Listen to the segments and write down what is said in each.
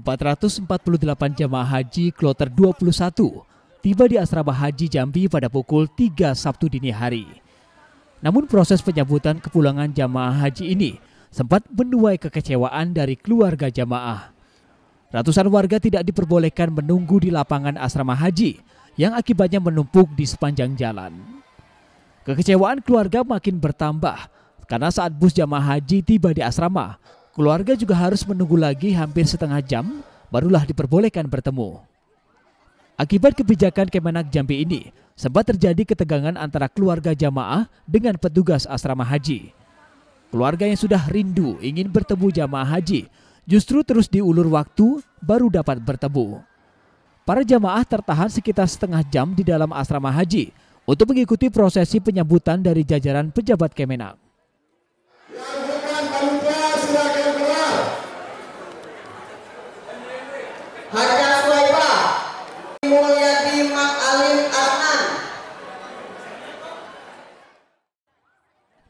448 jemaah haji kloter 21 tiba di Asrama Haji Jambi pada pukul 3 Sabtu dini hari. Namun proses penyambutan kepulangan jamaah haji ini sempat menuai kekecewaan dari keluarga jamaah. Ratusan warga tidak diperbolehkan menunggu di lapangan asrama haji yang akibatnya menumpuk di sepanjang jalan. Kekecewaan keluarga makin bertambah karena saat bus jamaah haji tiba di asrama, Keluarga juga harus menunggu lagi hampir setengah jam, barulah diperbolehkan bertemu. Akibat kebijakan Kemenak Jambi ini, sempat terjadi ketegangan antara keluarga jamaah dengan petugas asrama haji. Keluarga yang sudah rindu ingin bertemu jamaah haji, justru terus diulur waktu baru dapat bertemu. Para jamaah tertahan sekitar setengah jam di dalam asrama haji untuk mengikuti prosesi penyambutan dari jajaran pejabat Kemenak. Mulyadi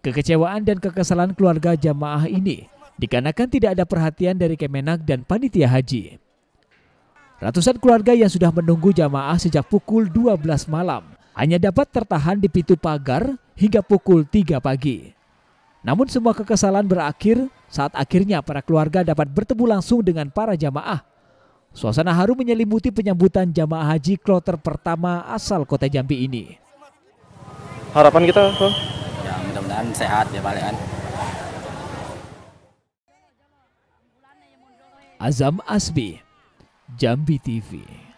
Kekecewaan dan kekesalan keluarga jamaah ini dikarenakan tidak ada perhatian dari Kemenak dan Panitia Haji. Ratusan keluarga yang sudah menunggu jamaah sejak pukul 12 malam hanya dapat tertahan di pintu pagar hingga pukul 3 pagi. Namun semua kekesalan berakhir saat akhirnya para keluarga dapat bertemu langsung dengan para jamaah Suasana haru menyelimuti penyambutan jamaah haji kloter pertama asal kota Jambi ini. Harapan kita, Bro? Ya, mudah-mudahan sehat ya balikan. Ya Azam Asbi, Jambi TV.